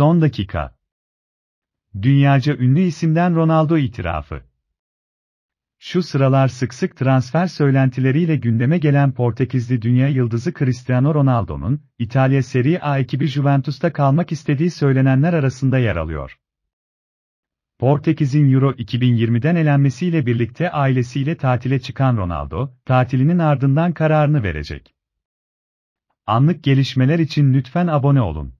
Son dakika. Dünyaca ünlü isimden Ronaldo itirafı. Şu sıralar sık sık transfer söylentileriyle gündeme gelen Portekizli dünya yıldızı Cristiano Ronaldo'nun, İtalya Serie A ekibi Juventus'ta kalmak istediği söylenenler arasında yer alıyor. Portekiz'in Euro 2020'den elenmesiyle birlikte ailesiyle tatile çıkan Ronaldo, tatilinin ardından kararını verecek. Anlık gelişmeler için lütfen abone olun.